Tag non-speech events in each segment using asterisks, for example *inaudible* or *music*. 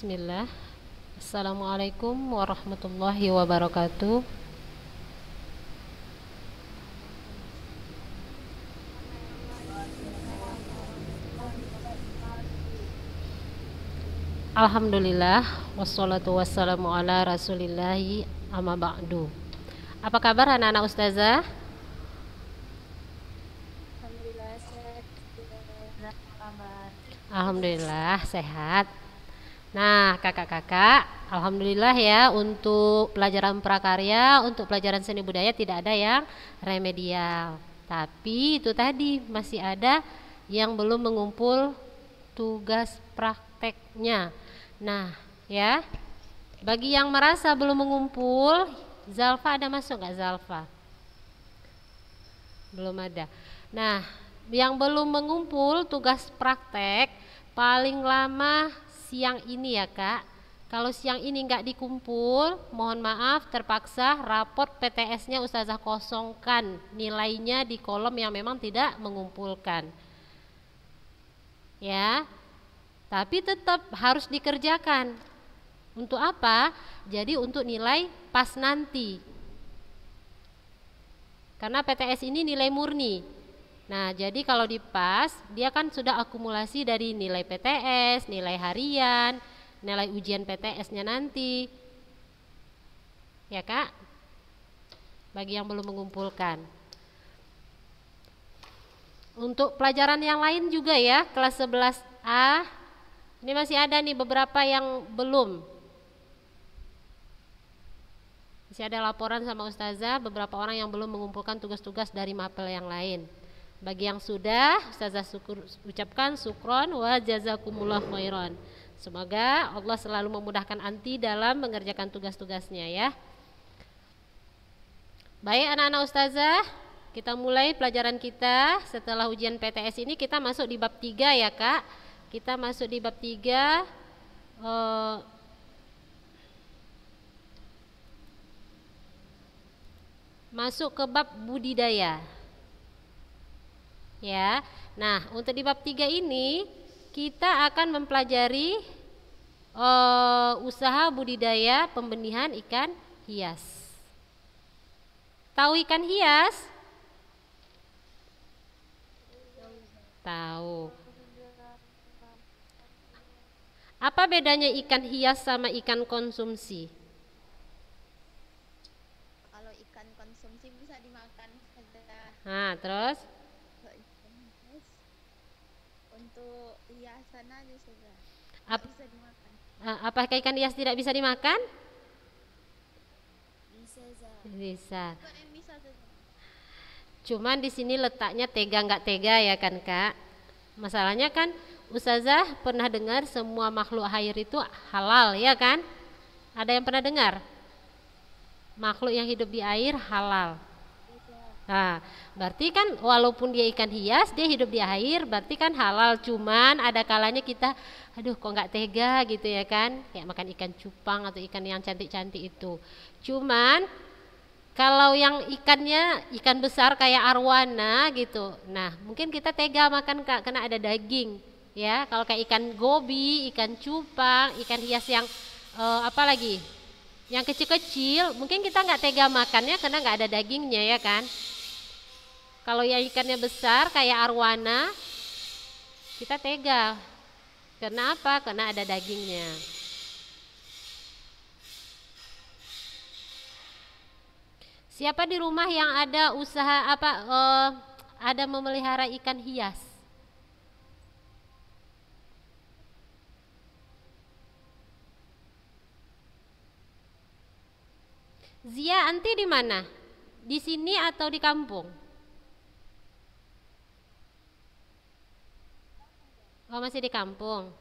Bismillah Assalamualaikum warahmatullahi wabarakatuh Alhamdulillah Wassalatu wassalamu ala rasulillahi amma ba'du Apa kabar anak-anak ustazah? Alhamdulillah sehat Alhamdulillah sehat Nah, kakak-kakak, alhamdulillah ya untuk pelajaran prakarya, untuk pelajaran seni budaya tidak ada yang remedial. Tapi itu tadi masih ada yang belum mengumpul tugas prakteknya. Nah, ya. Bagi yang merasa belum mengumpul, Zalfa ada masuk nggak Zalfa? Belum ada. Nah, yang belum mengumpul tugas praktek paling lama siang ini ya kak kalau siang ini nggak dikumpul mohon maaf terpaksa raport PTS-nya ustazah kosongkan nilainya di kolom yang memang tidak mengumpulkan ya tapi tetap harus dikerjakan untuk apa? jadi untuk nilai pas nanti karena PTS ini nilai murni Nah, jadi kalau di PAS, dia kan sudah akumulasi dari nilai PTS, nilai harian, nilai ujian PTS-nya nanti. Ya, Kak? Bagi yang belum mengumpulkan. Untuk pelajaran yang lain juga ya, kelas 11A. Ini masih ada nih beberapa yang belum. Masih ada laporan sama ustazah beberapa orang yang belum mengumpulkan tugas-tugas dari mapel yang lain. Bagi yang sudah, Ustazah syukur, ucapkan syukron wa jazakumullah khairan. Semoga Allah selalu memudahkan anti dalam mengerjakan tugas-tugasnya ya. Baik anak-anak ustazah, kita mulai pelajaran kita setelah ujian PTS ini kita masuk di bab 3 ya kak. Kita masuk di bab 3 eh, masuk ke bab budidaya. Ya. Nah, untuk di bab 3 ini kita akan mempelajari uh, usaha budidaya pembenihan ikan hias. Tahu ikan hias? Tahu. Apa bedanya ikan hias sama ikan konsumsi? Kalau ikan konsumsi bisa dimakan Nah, terus? untuk Ap ah, apakah ikan hias tidak bisa dimakan? Bisa. bisa Cuman di sini letaknya tega nggak tega ya kan kak? Masalahnya kan Ustazah pernah dengar semua makhluk air itu halal ya kan? Ada yang pernah dengar? Makhluk yang hidup di air halal. Nah, berarti kan walaupun dia ikan hias, dia hidup di air, berarti kan halal. Cuman ada kalanya kita, aduh kok nggak tega gitu ya kan, kayak makan ikan cupang atau ikan yang cantik-cantik itu. Cuman kalau yang ikannya ikan besar kayak arwana gitu, nah mungkin kita tega makan kak, karena ada daging. Ya, kalau kayak ikan gobi, ikan cupang, ikan hias yang uh, apa lagi? Yang kecil-kecil mungkin kita nggak tega makannya karena nggak ada dagingnya ya kan. Kalau yang ikannya besar kayak arwana, kita tega. Karena apa? Karena ada dagingnya. Siapa di rumah yang ada usaha apa Oh, ada memelihara ikan hias? Zia anti di mana? Di sini atau di kampung? Oh masih di kampung.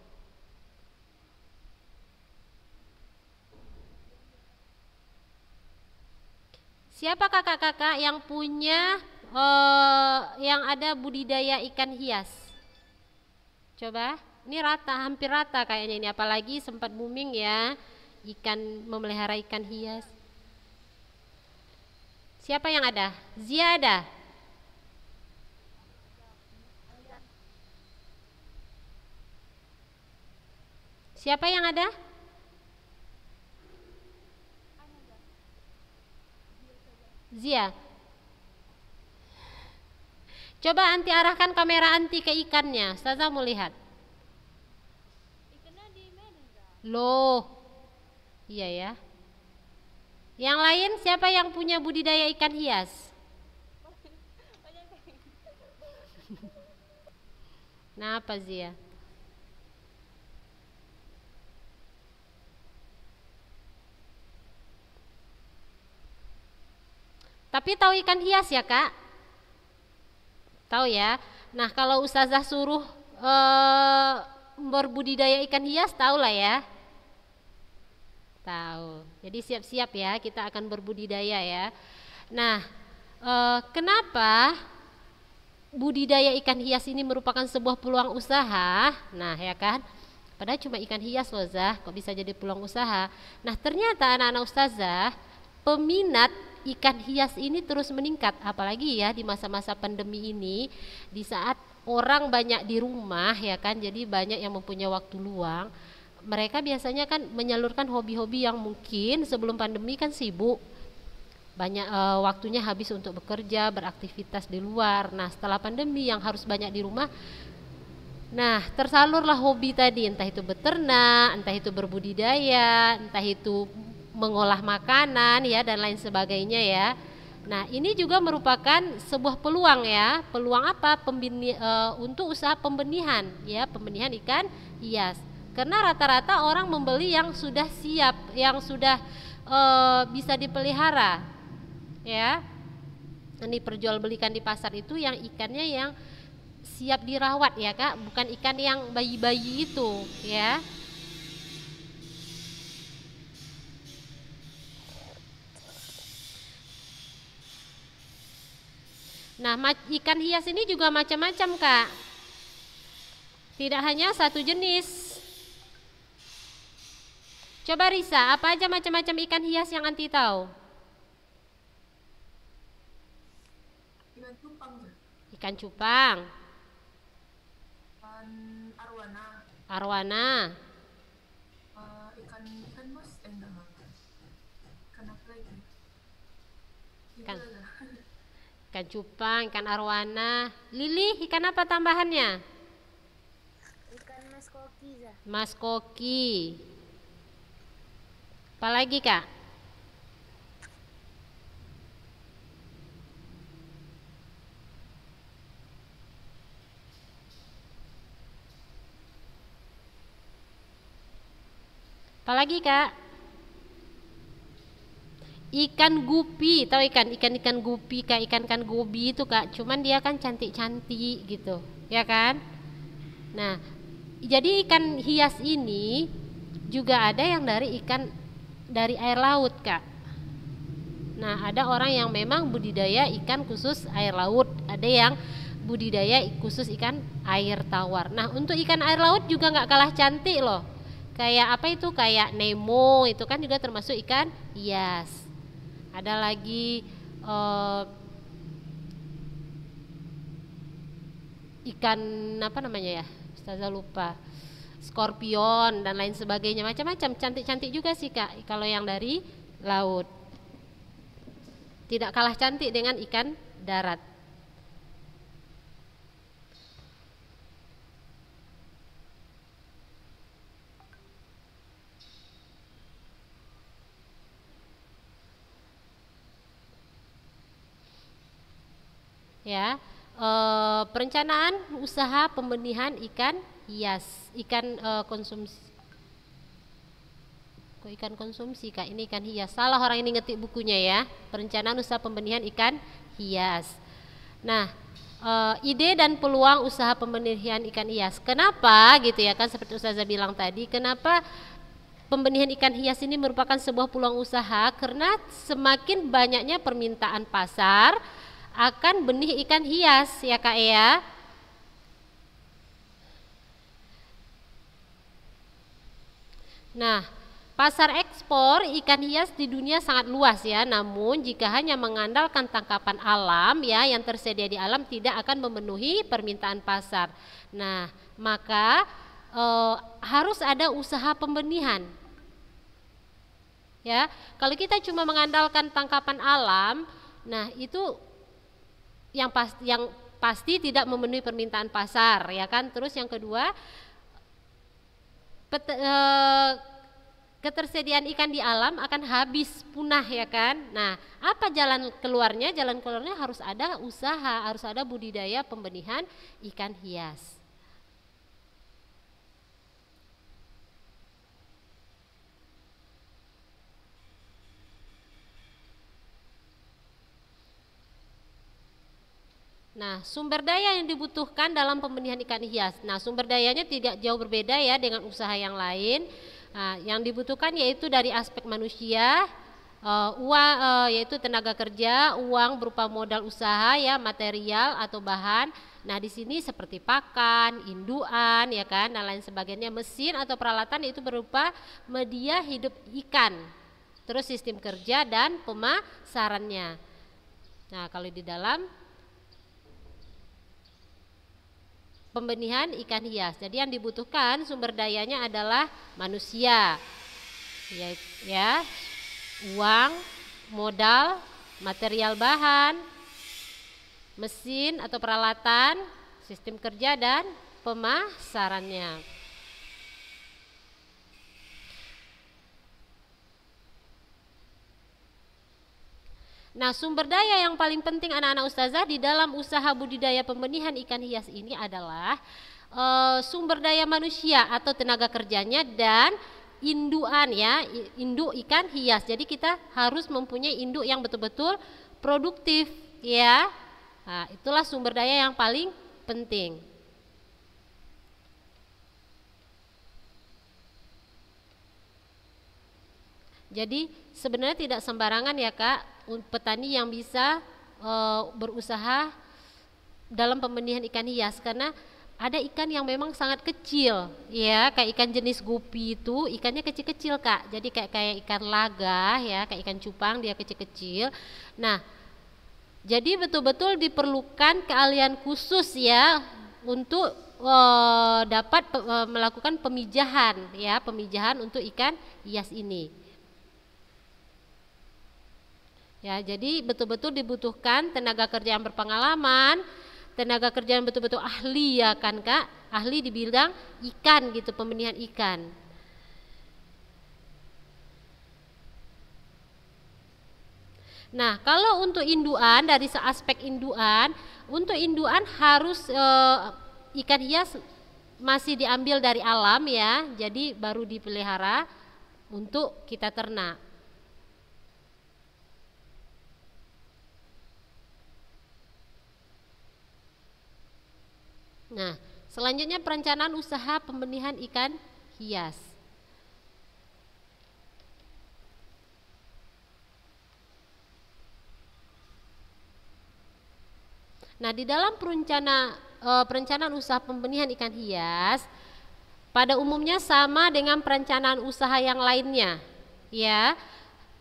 Siapa kakak-kakak yang punya eh, yang ada budidaya ikan hias? Coba, ini rata, hampir rata kayaknya ini, apalagi sempat booming ya ikan memelihara ikan hias. Siapa yang ada? Zia ada? Siapa yang ada? Zia. Coba anti arahkan kamera anti ke ikannya. Saza mau lihat. Loh. Iya ya. Yang lain siapa yang punya budidaya ikan hias? Zia? *laughs* Nah, apa Zia? Tapi tahu ikan hias ya kak? Tahu ya. Nah kalau ustazah suruh ee, eh, berbudidaya ikan hias tahu lah ya. Tahu. Jadi siap-siap ya kita akan berbudidaya ya. Nah e, kenapa budidaya ikan hias ini merupakan sebuah peluang usaha? Nah ya kan. Padahal cuma ikan hias loh Zah, kok bisa jadi peluang usaha. Nah ternyata anak-anak ustazah, peminat ikan hias ini terus meningkat, apalagi ya di masa-masa pandemi ini, di saat orang banyak di rumah ya kan, jadi banyak yang mempunyai waktu luang. Mereka biasanya kan menyalurkan hobi-hobi yang mungkin sebelum pandemi kan sibuk, banyak e, waktunya habis untuk bekerja, beraktivitas di luar. Nah setelah pandemi yang harus banyak di rumah, Nah, tersalurlah hobi tadi, entah itu beternak, entah itu berbudidaya, entah itu mengolah makanan ya dan lain sebagainya ya. Nah, ini juga merupakan sebuah peluang ya. Peluang apa? Pembini, e, untuk usaha pembenihan ya, pembenihan ikan hias. Karena rata-rata orang membeli yang sudah siap, yang sudah e, bisa dipelihara. Ya. Ini perjualbelikan di pasar itu yang ikannya yang siap dirawat ya, Kak, bukan ikan yang bayi-bayi itu ya. Nah, ikan hias ini juga macam-macam, Kak. Tidak hanya satu jenis. Coba Risa, apa aja macam-macam ikan hias yang anti tahu? Ikan cupang. Ikan cupang. Ikan arwana. Arwana. Eh, ikan ikan mas eh, enggak. Ikan apa lagi? ikan ikan cupang, ikan arwana. Lili, ikan apa tambahannya? Ikan mas koki. Zah. Mas koki. Apa lagi kak? Apa lagi kak? ikan gupi tahu ikan ikan ikan gupi kak ikan ikan gobi itu kak cuman dia kan cantik cantik gitu ya kan nah jadi ikan hias ini juga ada yang dari ikan dari air laut kak nah ada orang yang memang budidaya ikan khusus air laut ada yang budidaya khusus ikan air tawar nah untuk ikan air laut juga nggak kalah cantik loh kayak apa itu kayak Nemo itu kan juga termasuk ikan hias ada lagi uh, ikan apa namanya ya Ustazah lupa skorpion dan lain sebagainya macam-macam cantik-cantik juga sih kak kalau yang dari laut tidak kalah cantik dengan ikan darat ya e, perencanaan usaha pembenihan ikan hias ikan e, konsumsi kok ikan konsumsi kak ini ikan hias salah orang ini ngetik bukunya ya perencanaan usaha pembenihan ikan hias nah e, ide dan peluang usaha pembenihan ikan hias kenapa gitu ya kan seperti Ustazah bilang tadi kenapa pembenihan ikan hias ini merupakan sebuah peluang usaha karena semakin banyaknya permintaan pasar akan benih ikan hias ya kak ya nah Pasar ekspor ikan hias di dunia sangat luas ya, namun jika hanya mengandalkan tangkapan alam ya yang tersedia di alam tidak akan memenuhi permintaan pasar. Nah, maka e, harus ada usaha pembenihan. Ya, kalau kita cuma mengandalkan tangkapan alam, nah itu yang pas yang pasti tidak memenuhi permintaan pasar ya kan terus yang kedua pet, e, eh, ketersediaan ikan di alam akan habis punah ya kan nah apa jalan keluarnya jalan keluarnya harus ada usaha harus ada budidaya pembenihan ikan hias Nah, sumber daya yang dibutuhkan dalam pembenihan ikan hias. Nah, sumber dayanya tidak jauh berbeda ya dengan usaha yang lain. Nah, yang dibutuhkan yaitu dari aspek manusia, uh, eh, uang uh, eh, yaitu tenaga kerja, uang berupa modal usaha ya, material atau bahan. Nah, di sini seperti pakan, induan ya kan, dan lain sebagainya, mesin atau peralatan itu berupa media hidup ikan. Terus sistem kerja dan pemasarannya. Nah, kalau di dalam pembenihan ikan hias. Jadi yang dibutuhkan sumber dayanya adalah manusia. Ya, ya uang, modal, material bahan, mesin atau peralatan, sistem kerja dan pemasarannya. Nah, sumber daya yang paling penting anak-anak ustazah di dalam usaha budidaya pembenihan ikan hias ini adalah e, sumber daya manusia atau tenaga kerjanya dan induan ya, induk ikan hias. Jadi kita harus mempunyai induk yang betul-betul produktif ya. Nah, itulah sumber daya yang paling penting. Jadi sebenarnya tidak sembarangan ya kak petani yang bisa e, berusaha dalam pembenihan ikan hias karena ada ikan yang memang sangat kecil ya kayak ikan jenis gupi itu ikannya kecil-kecil kak jadi kayak kayak ikan laga ya kayak ikan cupang dia kecil-kecil nah jadi betul-betul diperlukan keahlian khusus ya untuk e, dapat e, melakukan pemijahan ya pemijahan untuk ikan hias ini Ya, jadi betul-betul dibutuhkan tenaga kerja yang berpengalaman, tenaga kerja yang betul-betul ahli ya kan Kak? Ahli di bidang ikan gitu, pembenihan ikan. Nah, kalau untuk induan dari aspek induan, untuk induan harus e, ikan hias masih diambil dari alam ya, jadi baru dipelihara untuk kita ternak. Nah, selanjutnya perencanaan usaha pembenihan ikan hias. Nah, di dalam perencana e, perencanaan usaha pembenihan ikan hias pada umumnya sama dengan perencanaan usaha yang lainnya, ya.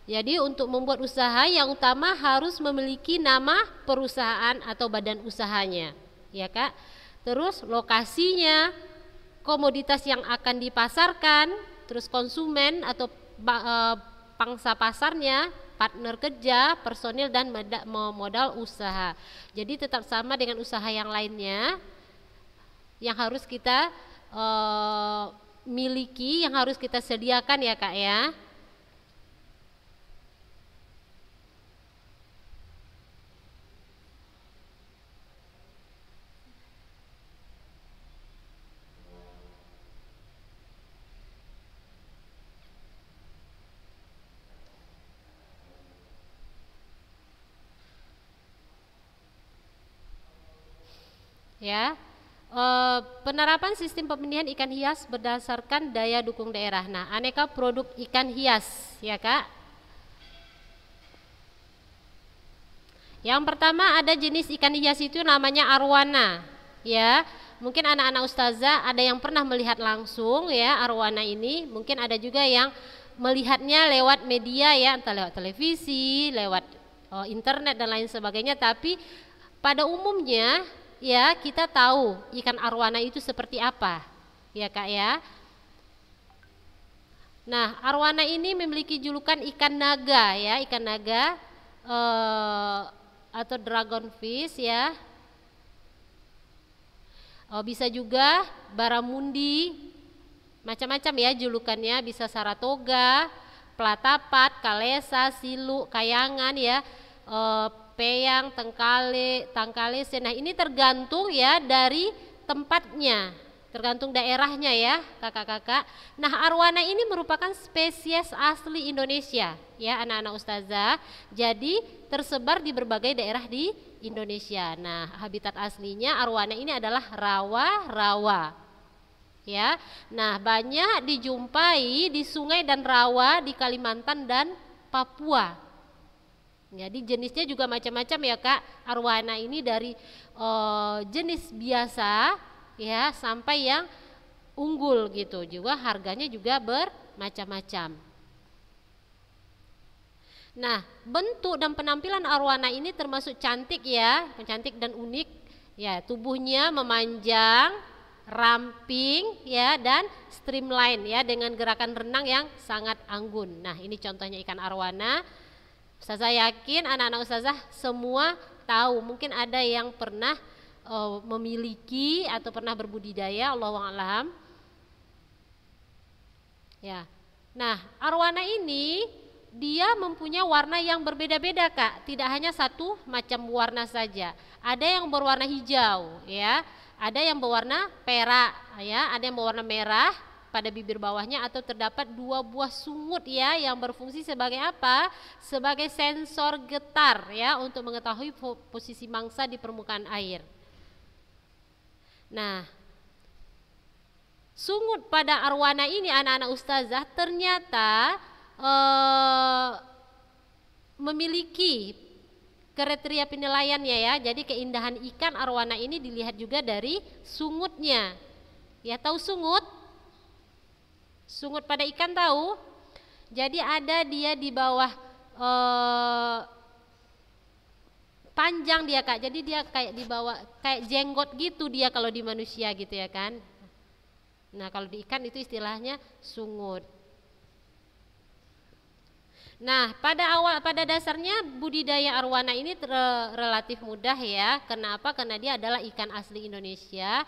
Jadi untuk membuat usaha yang utama harus memiliki nama perusahaan atau badan usahanya, ya Kak terus lokasinya, komoditas yang akan dipasarkan, terus konsumen atau e, pangsa pasarnya, partner kerja, personil dan modal usaha. Jadi tetap sama dengan usaha yang lainnya yang harus kita uh, miliki, yang harus kita sediakan ya kak ya. ya e, penerapan sistem pemilihan ikan hias berdasarkan daya dukung daerah nah aneka produk ikan hias ya kak yang pertama ada jenis ikan hias itu namanya arwana ya mungkin anak-anak ustazah ada yang pernah melihat langsung ya arwana ini mungkin ada juga yang melihatnya lewat media ya entah lewat televisi lewat eh, internet dan lain sebagainya tapi pada umumnya ya kita tahu ikan arwana itu seperti apa, ya kak ya. Nah, arwana ini memiliki julukan ikan naga ya, ikan naga eh, atau dragon fish ya. Oh, bisa juga baramundi, macam-macam ya julukannya, bisa saratoga, platapat, kalesa, silu, kayangan ya uh, peyang, tengkale, tangkalese. Nah, ini tergantung ya dari tempatnya, tergantung daerahnya ya, kakak-kakak. Nah, arwana ini merupakan spesies asli Indonesia, ya anak-anak ustazah. Jadi, tersebar di berbagai daerah di Indonesia. Nah, habitat aslinya arwana ini adalah rawa-rawa ya. Nah, banyak dijumpai di sungai dan rawa di Kalimantan dan Papua. Jadi jenisnya juga macam-macam ya kak. Arwana ini dari uh, jenis biasa ya sampai yang unggul gitu. Juga harganya juga bermacam-macam. Nah bentuk dan penampilan arwana ini termasuk cantik ya, cantik dan unik. Ya tubuhnya memanjang, ramping ya dan streamline ya dengan gerakan renang yang sangat anggun. Nah ini contohnya ikan arwana Ustazah yakin anak-anak ustazah semua tahu, mungkin ada yang pernah uh, memiliki atau pernah berbudidaya, Allah alam. Ya. Nah, arwana ini dia mempunyai warna yang berbeda-beda, Kak. Tidak hanya satu macam warna saja. Ada yang berwarna hijau, ya. Ada yang berwarna perak, ya. Ada yang berwarna merah, pada bibir bawahnya atau terdapat dua buah sungut ya yang berfungsi sebagai apa? Sebagai sensor getar ya untuk mengetahui posisi mangsa di permukaan air. Nah, sungut pada arwana ini anak-anak ustazah ternyata eh, memiliki kriteria penilaiannya ya. Jadi keindahan ikan arwana ini dilihat juga dari sungutnya. Ya tahu sungut? Sungut pada ikan tahu. Jadi ada dia di bawah eh, panjang dia kak. Jadi dia kayak di bawah kayak jenggot gitu dia kalau di manusia gitu ya kan. Nah kalau di ikan itu istilahnya sungut. Nah, pada awal pada dasarnya budidaya arwana ini eh, relatif mudah ya. Kenapa? Karena dia adalah ikan asli Indonesia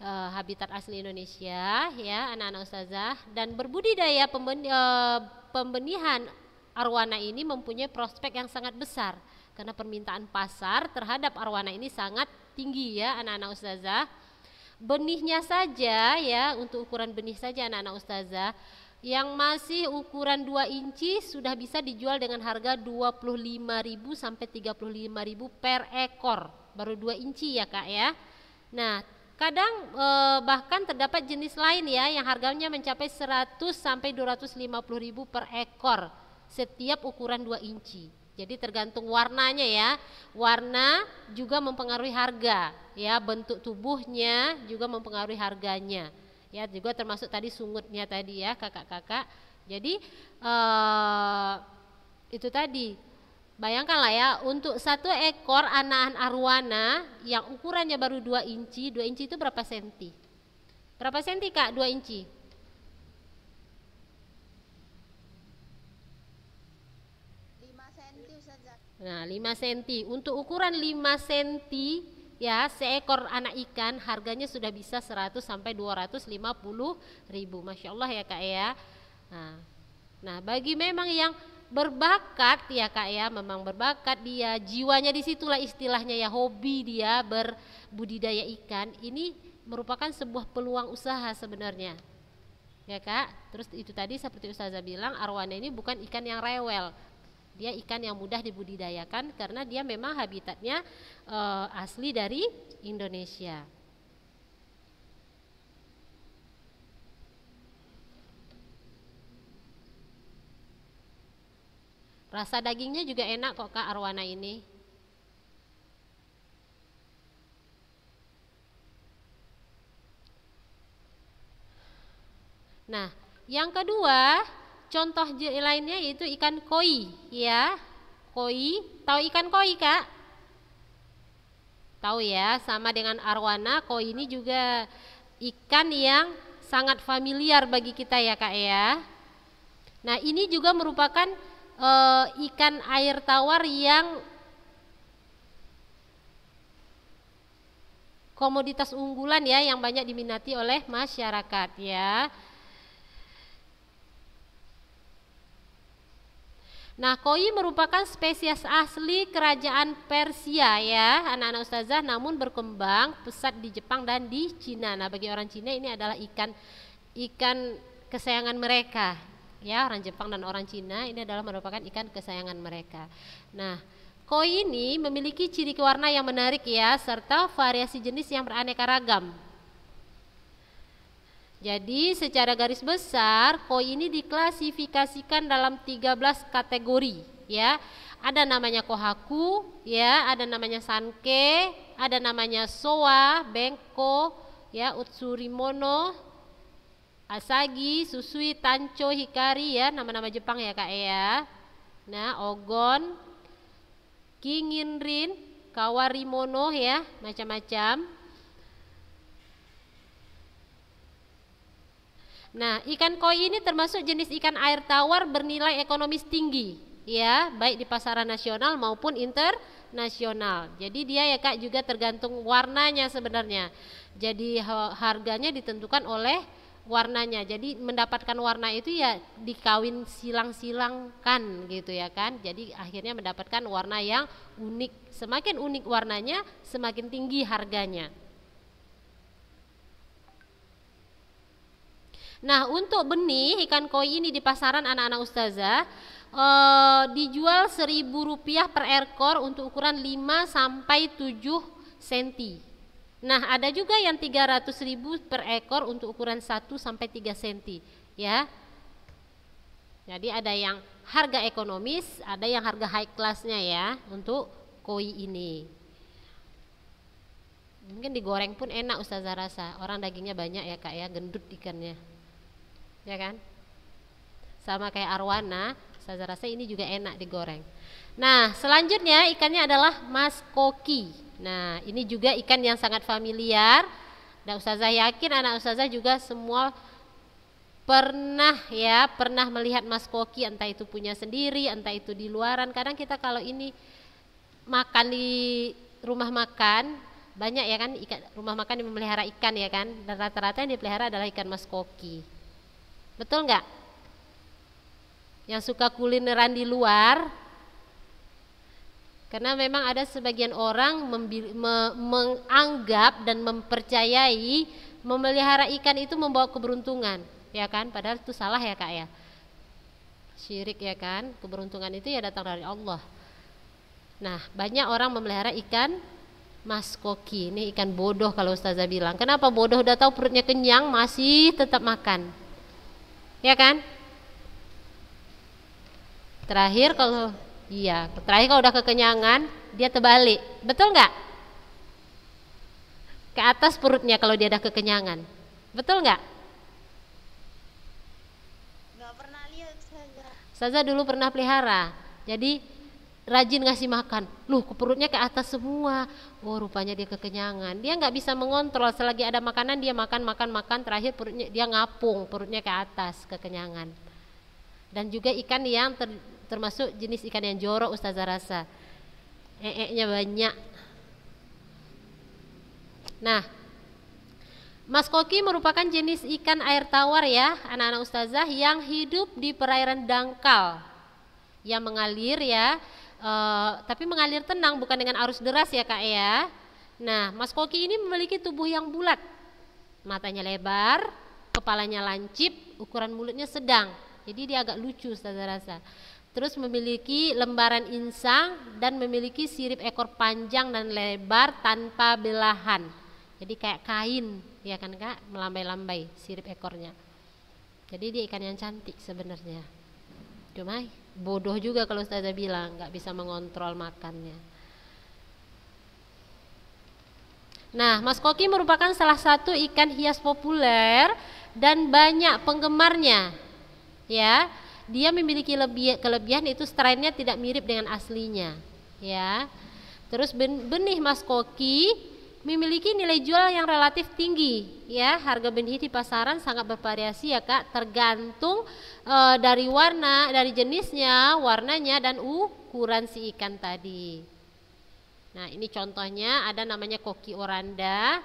e, habitat asli Indonesia ya anak-anak ustazah dan berbudidaya pemben, e, pembenihan arwana ini mempunyai prospek yang sangat besar karena permintaan pasar terhadap arwana ini sangat tinggi ya anak-anak ustazah benihnya saja ya untuk ukuran benih saja anak-anak ustazah yang masih ukuran 2 inci sudah bisa dijual dengan harga 25.000 sampai 35.000 per ekor. Baru 2 inci ya, Kak ya. Nah, Kadang eh, bahkan terdapat jenis lain ya yang harganya mencapai 100 sampai 250 ribu per ekor setiap ukuran 2 inci. Jadi tergantung warnanya ya. Warna juga mempengaruhi harga ya, bentuk tubuhnya juga mempengaruhi harganya. Ya, juga termasuk tadi sungutnya tadi ya, kakak-kakak. Jadi eh itu tadi Bayangkanlah ya, untuk satu ekor anakan arwana yang ukurannya baru dua inci, dua inci itu berapa senti? Berapa senti kak Dua inci? Lima senti. Nah, lima senti Untuk ukuran lima senti ya, seekor anak ikan harganya sudah bisa seratus sampai dua ratus lima puluh ribu. Masya Allah ya kak ya. Nah, nah bagi memang yang berbakat ya kak ya memang berbakat dia jiwanya disitulah istilahnya ya hobi dia berbudidaya ikan ini merupakan sebuah peluang usaha sebenarnya ya kak terus itu tadi seperti ustazah bilang arwana ini bukan ikan yang rewel dia ikan yang mudah dibudidayakan karena dia memang habitatnya e, asli dari Indonesia Rasa dagingnya juga enak kok Kak arwana ini. Nah, yang kedua, contoh lainnya yaitu ikan koi, ya. Koi, tahu ikan koi, Kak? Tahu ya, sama dengan arwana, koi ini juga ikan yang sangat familiar bagi kita ya, Kak ya. Nah, ini juga merupakan e, ikan air tawar yang komoditas unggulan ya yang banyak diminati oleh masyarakat ya. Nah, koi merupakan spesies asli kerajaan Persia ya, anak-anak ustazah, namun berkembang pesat di Jepang dan di Cina. Nah, bagi orang Cina ini adalah ikan ikan kesayangan mereka ya orang Jepang dan orang Cina ini adalah merupakan ikan kesayangan mereka. Nah, koi ini memiliki ciri warna yang menarik ya serta variasi jenis yang beraneka ragam. Jadi secara garis besar koi ini diklasifikasikan dalam 13 kategori ya. Ada namanya kohaku, ya, ada namanya sanke, ada namanya soa, bengko, ya, utsurimono, Asagi, Susui, Tancho, Hikari ya, nama-nama Jepang ya Kak ya. Nah, Ogon, Kinginrin, Kawarimono ya, macam-macam. Nah, ikan koi ini termasuk jenis ikan air tawar bernilai ekonomis tinggi ya, baik di pasaran nasional maupun internasional. Jadi dia ya Kak juga tergantung warnanya sebenarnya. Jadi harganya ditentukan oleh warnanya. Jadi mendapatkan warna itu ya dikawin silang-silangkan gitu ya kan. Jadi akhirnya mendapatkan warna yang unik. Semakin unik warnanya, semakin tinggi harganya. Nah, untuk benih ikan koi ini di pasaran anak-anak ustazah eh dijual Rp1.000 per ekor untuk ukuran 5 sampai 7 cm. Nah, ada juga yang 300.000 per ekor untuk ukuran 1 sampai 3 cm, ya. Jadi ada yang harga ekonomis, ada yang harga high classnya ya untuk koi ini. Mungkin digoreng pun enak Ustazah rasa. Orang dagingnya banyak ya Kak ya, gendut ikannya. Ya kan? Sama kayak arwana, Ustazah rasa ini juga enak digoreng. Nah, selanjutnya ikannya adalah mas koki. Nah, ini juga ikan yang sangat familiar. Dan nah, ustazah yakin anak ustazah juga semua pernah ya, pernah melihat Mas Koki entah itu punya sendiri, entah itu di luaran. Kadang kita kalau ini makan di rumah makan, banyak ya kan ikan rumah makan yang memelihara ikan ya kan. Dan rata-rata yang dipelihara adalah ikan Mas Koki. Betul nggak? Yang suka kulineran di luar, karena memang ada sebagian orang menganggap dan mempercayai memelihara ikan itu membawa keberuntungan, ya kan? Padahal itu salah ya, Kak ya. Syirik ya kan? Keberuntungan itu ya datang dari Allah. Nah, banyak orang memelihara ikan Mas Koki ini ikan bodoh kalau Ustazah bilang. Kenapa bodoh? Udah tahu perutnya kenyang masih tetap makan. Ya kan? Terakhir kalau Iya, terakhir kalau udah kekenyangan, dia terbalik. Betul nggak? Ke atas perutnya kalau dia udah kekenyangan. Betul nggak? Nggak pernah lihat saja. Saza dulu pernah pelihara. Jadi rajin ngasih makan. Loh, ke perutnya ke atas semua. Oh, rupanya dia kekenyangan. Dia nggak bisa mengontrol selagi ada makanan dia makan makan makan terakhir perutnya dia ngapung, perutnya ke atas kekenyangan. Dan juga ikan yang ter, termasuk jenis ikan yang jorok Ustazah rasa ee banyak nah Mas Koki merupakan jenis ikan air tawar ya anak-anak Ustazah yang hidup di perairan dangkal yang mengalir ya e, tapi mengalir tenang bukan dengan arus deras ya kak ya nah Mas Koki ini memiliki tubuh yang bulat matanya lebar kepalanya lancip ukuran mulutnya sedang jadi dia agak lucu Ustazah rasa terus memiliki lembaran insang dan memiliki sirip ekor panjang dan lebar tanpa belahan. Jadi kayak kain, ya kan Kak, melambai-lambai sirip ekornya. Jadi dia ikan yang cantik sebenarnya. Cuma bodoh juga kalau saya bilang nggak bisa mengontrol makannya. Nah, Mas Koki merupakan salah satu ikan hias populer dan banyak penggemarnya. Ya, dia memiliki lebih kelebihan itu strainnya tidak mirip dengan aslinya ya terus benih maskoki memiliki nilai jual yang relatif tinggi ya harga benih di pasaran sangat bervariasi ya kak tergantung e, dari warna dari jenisnya warnanya dan ukuran si ikan tadi nah ini contohnya ada namanya koki oranda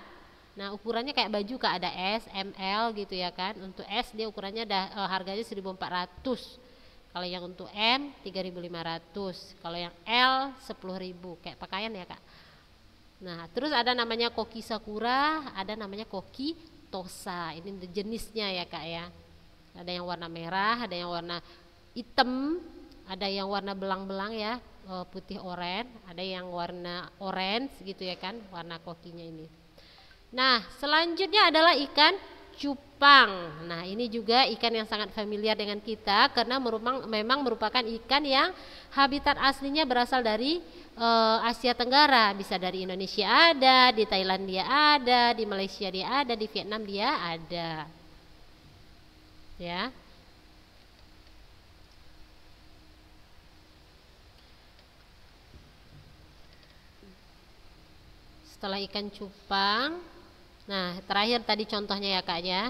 Nah, ukurannya kayak baju Kak ada S, ML gitu ya kan. Untuk S dia ukurannya dah eh, e, harganya 1.400. Kalau yang untuk M 3.500, kalau yang L 10.000 kayak pakaian ya Kak. Nah, terus ada namanya koki sakura, ada namanya koki tosa. Ini jenisnya ya Kak ya. Ada yang warna merah, ada yang warna hitam, ada yang warna belang-belang ya, eh, putih oranye, ada yang warna orange gitu ya kan, warna kokinya ini. Nah, selanjutnya adalah ikan cupang. Nah, ini juga ikan yang sangat familiar dengan kita karena merupang, memang merupakan ikan yang habitat aslinya berasal dari e, Asia Tenggara, bisa dari Indonesia ada, di Thailand dia ada, di Malaysia dia ada, di Vietnam dia ada. Ya. Setelah ikan cupang, Nah, terakhir tadi contohnya ya Kak ya.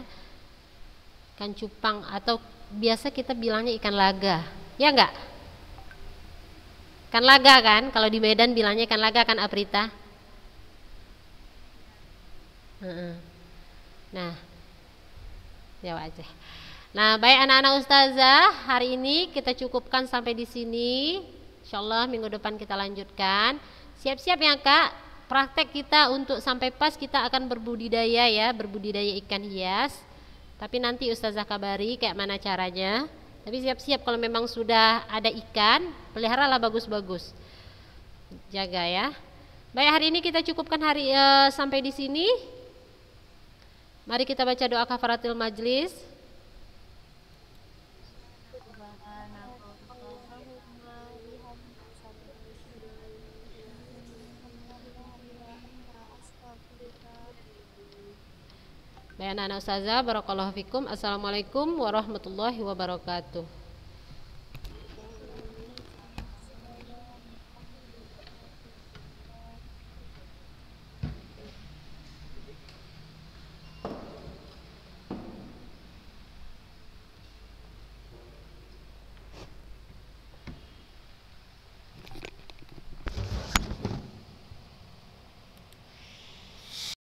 Ikan cupang atau biasa kita bilangnya ikan laga. Ya enggak? Ikan laga kan? Kalau di Medan bilangnya ikan laga kan Aprita? Nah, jawab ya aja. Nah, baik anak-anak ustazah, hari ini kita cukupkan sampai di sini. Insyaallah minggu depan kita lanjutkan. Siap-siap ya, Kak praktek kita untuk sampai pas kita akan berbudidaya ya berbudidaya ikan hias tapi nanti ustazah kabari kayak mana caranya tapi siap-siap kalau memang sudah ada ikan peliharalah bagus-bagus jaga ya baik hari ini kita cukupkan hari e, sampai di sini mari kita baca doa kafaratil majlis anak anak ustazah, barakallahu fikum. Assalamualaikum warahmatullahi wabarakatuh.